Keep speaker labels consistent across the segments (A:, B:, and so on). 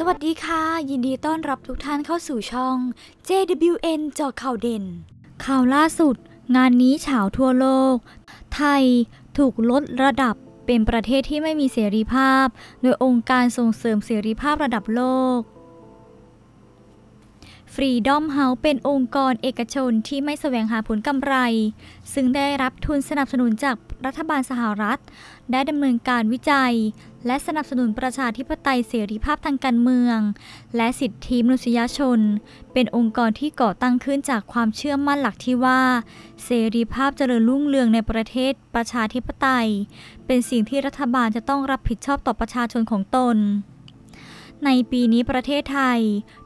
A: สวัสดีค่ะ ยินดีต้อนรับทุกท่านเข้าสู่ช่อง JWN จอข่าวเด่น ข่าวล่าสุด งานนี้ฉาวทั่วโลก ไทยถูกลดระดับเป็นประเทศที่ไม่มีเสรีภาพ โดยองค์การส่งเสริมเสรีภาพระดับโลกฟรีดอมเฮาเป็นองค์กรเอกชนที่ไม่แสวงหาผลกำไร ซึ่งได้รับทุนสนับสนุนจากรัฐบาลสหรัฐ ได้ดำเนินการวิจัย และสนับสนุนประชาธิปไตยเสรีภาพทางการเมือง และสิทธิมนุษยชน เป็นองค์กรที่ก่อตั้งขึ้นจากความเชื่อมั่นหลักที่ว่า เสรีภาพเจริญรุ่งเรืองในประเทศประชาธิปไตย เป็นสิ่งที่รัฐบาลจะต้องรับผิดชอบต่อประชาชนของตนในปีนี้ประเทศไทย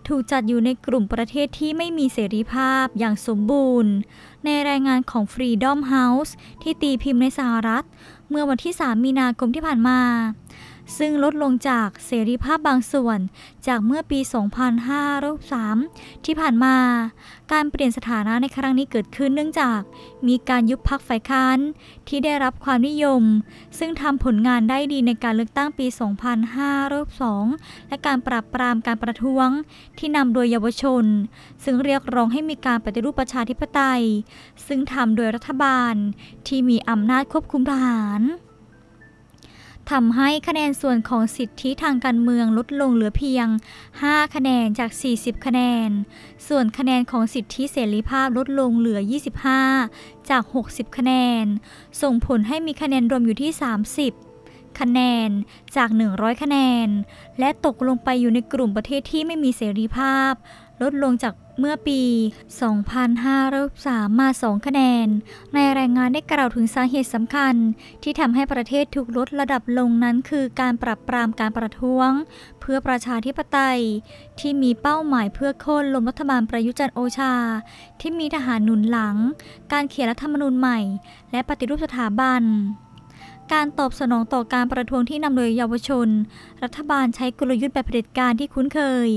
A: ถูกจัดอยู่ในกลุ่มประเทศที่ไม่มีเสรีภาพอย่างสมบูรณ์ ในรายงานของ Freedom House ที่ตีพิมพ์ในสหรัฐ เมื่อวันที่ 3 มีนาคมที่ผ่านมาซึ่งลดลงจากเสรีภาพบางส่วน จากเมื่อปี2503ที่ผ่านมา การเปลี่ยนสถานะในครั้งนี้เกิดขึ้น เนื่องจากมีการยุบพักฝ่ายค้านที่ได้รับความนิยม ซึ่งทำผลงานได้ดีในการเลือกตั้งปี2502และการปราบปรามการประท้วงที่นำโดยเยาวชน ซึ่งเรียกร้องให้มีการปฏิรูปประชาธิปไตย ซึ่งทำโดยรัฐบาลที่มีอำนาจควบคุมทหารทำให้คะแนนส่วนของสิทธิทางการเมืองลดลงเหลือเพียง 5 คะแนนจาก 40 คะแนน ส่วนคะแนนของสิทธิเสรีภาพลดลงเหลือ 25 จาก 60 คะแนน ส่งผลให้มีคะแนนรวมอยู่ที่ 30 คะแนนจาก 100 คะแนน และตกลงไปอยู่ในกลุ่มประเทศที่ไม่มีเสรีภาพ ลดลงจากเมื่อปี 2503มา2 คะแนน ในรายงานได้กล่าวถึงสาเหตุสำคัญ ที่ทำให้ประเทศถูกลดระดับลงนั้นคือการปรับปรามการประท้วง เพื่อประชาธิปไตย ที่มีเป้าหมายเพื่อโค่นล้มรัฐบาลประยุจันโอชา ที่มีทหารหนุนหลัง การเขียนรัฐธรรมนูญใหม่ และปฏิรูปสถาบันการตอบสนองต่อการประท้วงที่นำโดยเยาวชน รัฐบาลใช้กลยุทธ์แบบเผด็จการที่คุ้นเคย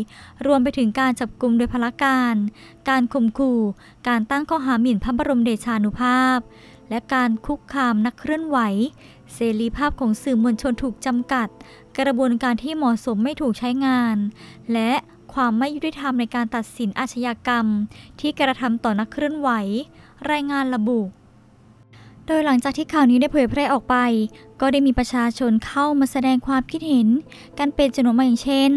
A: รวมไปถึงการจับกลุ่มโดยพลการ การข่มขู่การตั้งข้อหาหมิ่นพระบรมเดชานุภาพ และการคุกคามนักเคลื่อนไหว เสรีภาพของสื่อมวลชนถูกจำกัด กระบวนการที่เหมาะสมไม่ถูกใช้งาน และความไม่ยุติธรรมในการตัดสินอาชญากรรม ที่กระทำต่อนักเคลื่อนไหว รายงานระบุโดยหลังจากที่ข่าวนี้ได้เผยแพร่ออกไป ก็ได้มีประชาชนเข้ามาแสดงความคิดเห็น กันเป็นจำนวนมากอย่างเช่น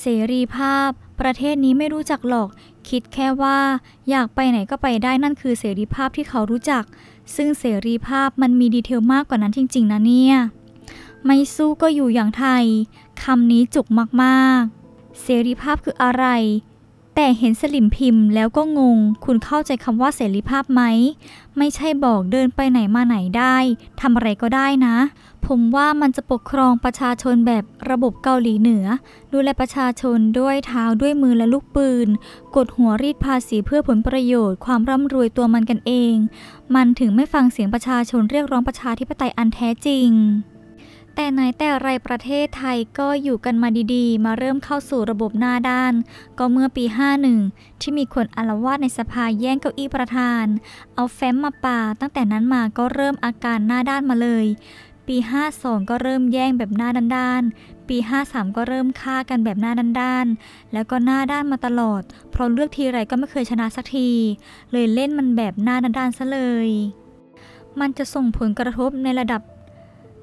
A: เสรีภาพ ประเทศนี้ไม่รู้จักหรอก คิดแค่ว่าอยากไปไหนก็ไปได้นั่นคือเสรีภาพที่เขารู้จัก ซึ่งเสรีภาพมันมีดีเทลมากกว่านั้นจริงๆนะเนี่ยไม่สู้ก็อยู่อย่างไทยคำนี้จุกมากๆ เสรีภาพคืออะไรแต่เห็นสลิมพิมพ์แล้วก็งง คุณเข้าใจคำว่าเสรีภาพไหม ไม่ใช่บอกเดินไปไหนมาไหนได้ ทำอะไรก็ได้นะ ผมว่ามันจะปกครองประชาชนแบบระบบเกาหลีเหนือ ดูแลประชาชนด้วยเท้าด้วยมือและลูกปืน กดหัวรีดภาษีเพื่อผลประโยชน์ความร่ำรวยตัวมันกันเอง มันถึงไม่ฟังเสียงประชาชนเรียกร้องประชาธิปไตยอันแท้จริงแต่ไหนแต่ไรประเทศไทยก็อยู่กันมาดีๆ มาเริ่มเข้าสู่ระบบหน้าด้าน ก็เมื่อปี 51 ที่มีคนอาวาดในสภาแย่งเก้าอี้ประธาน เอาแฟ้มมาป่าตั้งแต่นั้นมาก็เริ่มอาการหน้าด้านมาเลย ปี 52 ก็เริ่มแย่งแบบหน้าด้านๆปี 53 ก็เริ่มฆ่ากันแบบหน้าด้านๆ แล้วก็หน้าด้านมาตลอด เพราะเลือกทีไรก็ไม่เคยชนะสักที เลยเล่นมันแบบหน้าด้านๆซะเลย มันจะส่งผลกระทบในระดับ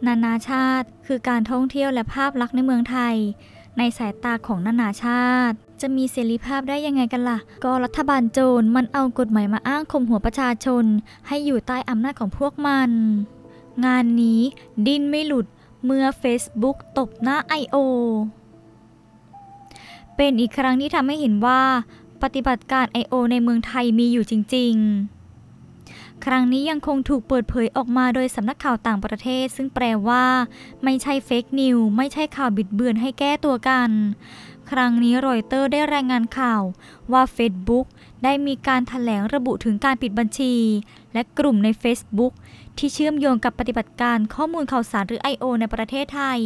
A: นานาชาติคือการท่องเที่ยวและภาพลักษณ์ในเมืองไทย ในสายตาของนานาชาติจะมีเสรีภาพได้ยังไงกันละ่ะก็รัฐบาลโจรมันเอากฎหมายมาอ้างข่มหัวประชาชนให้อยู่ใต้อำนาจของพวกมัน งานนี้ดินไม่หลุดเมื่อ Facebook ตบหน้า I.O. เป็นอีกครั้งที่ทำให้เห็นว่า ปฏิบัติการ I.O. ในเมืองไทยมีอยู่จริง ๆครั้งนี้ยังคงถูกเปิดเผยออกมาโดยสำนักข่าวต่างประเทศ ซึ่งแปลว่าไม่ใช่เฟกนิวไม่ใช่ข่าวบิดเบือนให้แก้ตัวกัน ครั้งนี้รอยเตอร์ได้รายงานข่าวว่า Facebook ได้มีการถแถลงระบุถึงการปิดบัญชี และกลุ่มใน Facebook ที่เชื่อมโยงกับปฏิบัติการข้อมูลข่าวสารหรือ I.O. ในประเทศไทย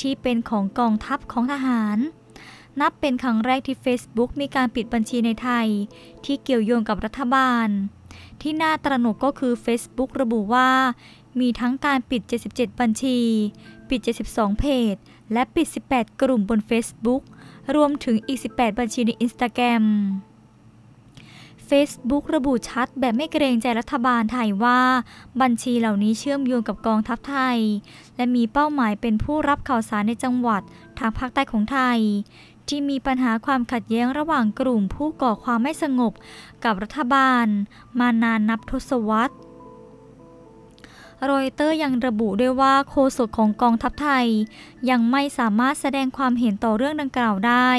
A: ที่เป็นของกองทัพของทหาร นับเป็นครั้งแรกที่ Facebook มีการปิดบัญชีในไทย ที่เกี่ยวโยงกับรัฐบาลที่น่าตระหนกก็คือ Facebook ระบุว่า มีทั้งการปิด 77 บัญชี ปิด 72 เพจ และปิด 18 กลุ่มบน Facebook รวมถึงอีก 18 บัญชีใน Instagram Facebook ระบุชัดแบบไม่เกรงใจรัฐบาลไทยว่าบัญชีเหล่านี้เชื่อมโยงกับกองทัพไทย และมีเป้าหมายเป็นผู้รับข่าวสารในจังหวัดทางภาคใต้ของไทยที่มีปัญหาความขัดแย้งระหว่างกลุ่มผู้ก่อความไม่สงบกับรัฐบาลมานานนับทศวรรษ รอยเตอร์ยังระบุด้วยว่าโฆษกของกองทัพไทยยังไม่สามารถแสดงความเห็นต่อเรื่องดังกล่าวได้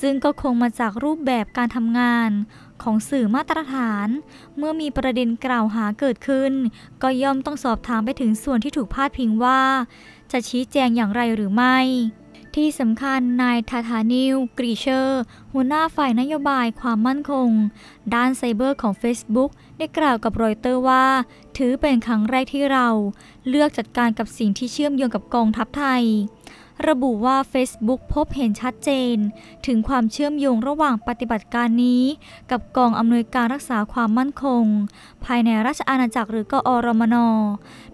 A: ซึ่งก็คงมาจากรูปแบบการทำงานของสื่อมาตรฐาน เมื่อมีประเด็นกล่าวหาเกิดขึ้นก็ย่อมต้องสอบถามไปถึงส่วนที่ถูกพาดพิงว่า จะชี้แจงอย่างไรหรือไม่ที่สำคัญนายทาธานิวกรีเชอร์ หัวหน้าฝ่ายนโยบายความมั่นคง ด้านไซเบอร์ของ Facebook ได้กล่าวกับรอยเตอร์ว่า ถือเป็นครั้งแรกที่เรา เลือกจัดการกับสิ่งที่เชื่อมโยงกับกองทัพไทยระบุว่า Facebook พบเห็นชัดเจน ถึงความเชื่อมโยงระหว่างปฏิบัติการนี้ กับกองอำนวยการรักษาความมั่นคง ภายในราชอาณาจักรหรือกอรมน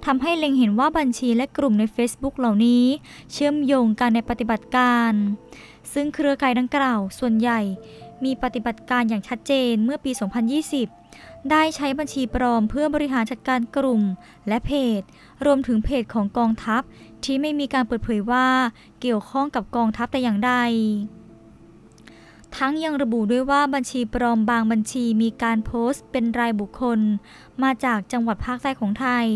A: ทำให้เล็งเห็นว่าบัญชีและกลุ่มใน Facebook เหล่านี้ เชื่อมโยงกันในปฏิบัติการ ซึ่งเครือข่ายดังกล่าว ส่วนใหญ่มีปฏิบัติการอย่างชัดเจนเมื่อปี 2020 ได้ใช้บัญชีปลอมเพื่อบริหารจัดการกลุ่มและเพจ รวมถึงเพจของกองทัพที่ไม่มีการเปิดเผยว่าเกี่ยวข้องกับกองทัพแต่อย่างใด ทั้งยังระบุด้วยว่าบัญชีปลอมบางบัญชีมีการโพสต์เป็นรายบุคคล มาจากจังหวัดภาคใต้ของไทย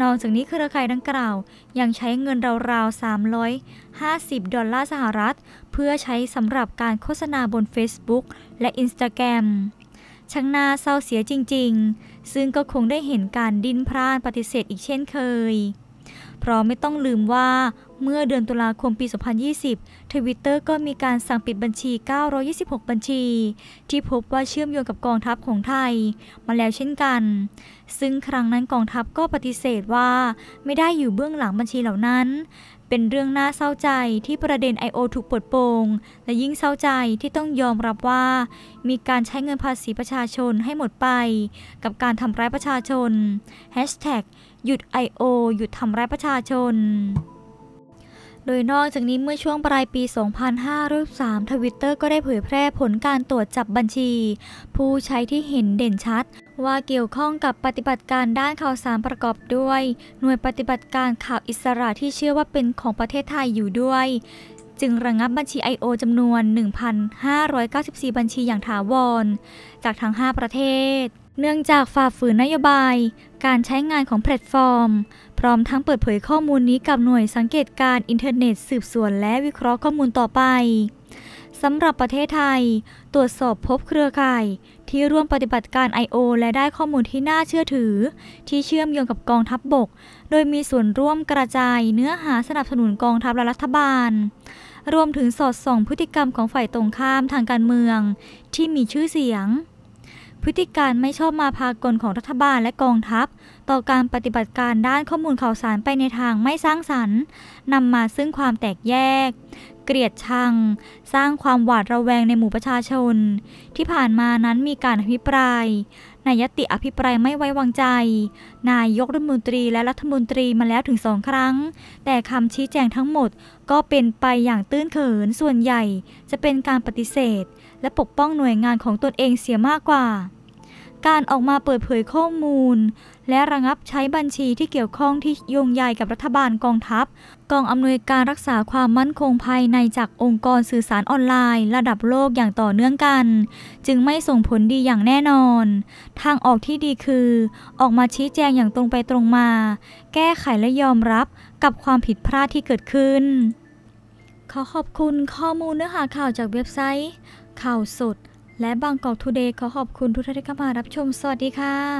A: นอกจากนี้เครือข่ายดังกล่าว ยังใช้เงินราวๆ350ดอลลาร์สหรัฐ เพื่อใช้สำหรับการโฆษณาบน Facebook และ i ิน t a g r รมช่างน่าเศร้าเสียจริงๆ ซึ่งก็คงได้เห็นการดิ้นพรานปฏิเสธอีกเช่นเคยเพราะไม่ต้องลืมว่าเมื่อเดือนตุลาคมปี 2020 ทวิตเตอร์ก็มีการสั่งปิดบัญชี 926 บัญชี ที่พบว่าเชื่อมโยงกับกองทัพของไทย มาแล้วเช่นกัน ซึ่งครั้งนั้นกองทัพก็ปฏิเสธว่าไม่ได้อยู่เบื้องหลังบัญชีเหล่านั้นเป็นเรื่องน่าเศร้าใจที่ประเด็น I.O. ถูกปลดโปงและยิ่งเศร้าใจที่ต้องยอมรับว่า มีการใช้เงินภาษีประชาชนให้หมดไป กับการทำร้ายประชาชน Hashtag หยุด I.O. หยุดทำร้ายประชาชนโดยนอกจากนี้เมื่อช่วงปลายปี 2503ทวิตเตอร์ก็ได้เผยแพร่ผลการตรวจจับบัญชี ผู้ใช้ที่เห็นเด่นชัดว่าเกี่ยวข้องกับปฏิบัติการด้านข่าวสารประกอบด้วย หน่วยปฏิบัติการข่าวอิสระที่เชื่อว่าเป็นของประเทศไทยอยู่ด้วย จึงระงงับบัญชี I.O. จำนวน 1,594 บัญชีอย่างถาวรจากทั้ง 5 ประเทศเนื่องจากฝ่าฝืนนโยบาย การใช้งานของแพลตฟอร์ม พร้อมทั้งเปิดเผยข้อมูลนี้กับหน่วยสังเกตการอินเทอร์เน็ตสืบสวนและวิเคราะห์ข้อมูลต่อไป สำหรับประเทศไทย ตรวจสอบพบเครือข่าย ที่ร่วมปฏิบัติการ I.O. และได้ข้อมูลที่น่าเชื่อถือ ที่เชื่อมโยงกับกองทัพบบกโดยมีส่วนร่วมกระจายเนื้อหาสนับสนุนกองทัพและรัฐบาล รวมถึงสอดส่องพฤติกรรมของฝ่ายตรงข้ามทางการเมือง ที่มีชื่อเสียงพฤติการไม่ชอบมาพากลของรัฐบาลและกองทัพ ต่อการปฏิบัติการด้านข้อมูลข่าวสารไปในทางไม่สร้างสรรค์นำมาซึ่งความแตกแยก เกลียดชัง สร้างความหวาดระแวงในหมู่ประชาชน ที่ผ่านมานั้นมีการอภิปรายในยติอภิปรายไม่ไว้วางใจ นายกรัฐมนตรีและรัฐมนตรีมาแล้วถึงสองครั้ง แต่คำชี้แจงทั้งหมดก็เป็นไปอย่างตื้นเขินส่วนใหญ่จะเป็นการปฏิเสธ และปกป้องหน่วยงานของตนเองเสียมากกว่าการออกมาเปิดเผยข้อมูล และระงับใช้บัญชีที่เกี่ยวข้องที่โยงใยกับรัฐบาลกองทัพ กองอำนวยการรักษาความมั่นคงภายในจากองค์กรสื่อสารออนไลน์ ระดับโลกอย่างต่อเนื่องกัน จึงไม่ส่งผลดีอย่างแน่นอน ทางออกที่ดีคือ ออกมาชี้แจงอย่างตรงไปตรงมา แก้ไขและยอมรับกับความผิดพลาดที่เกิดขึ้นขอขอบคุณข้อมูลเนื้อหาข่าวจากเว็บไซต์ ข่าวสดและบางกอกทูเดย์ขอขอบคุณทุกท่านที่เข้ามารับชม สวัสดีค่ะ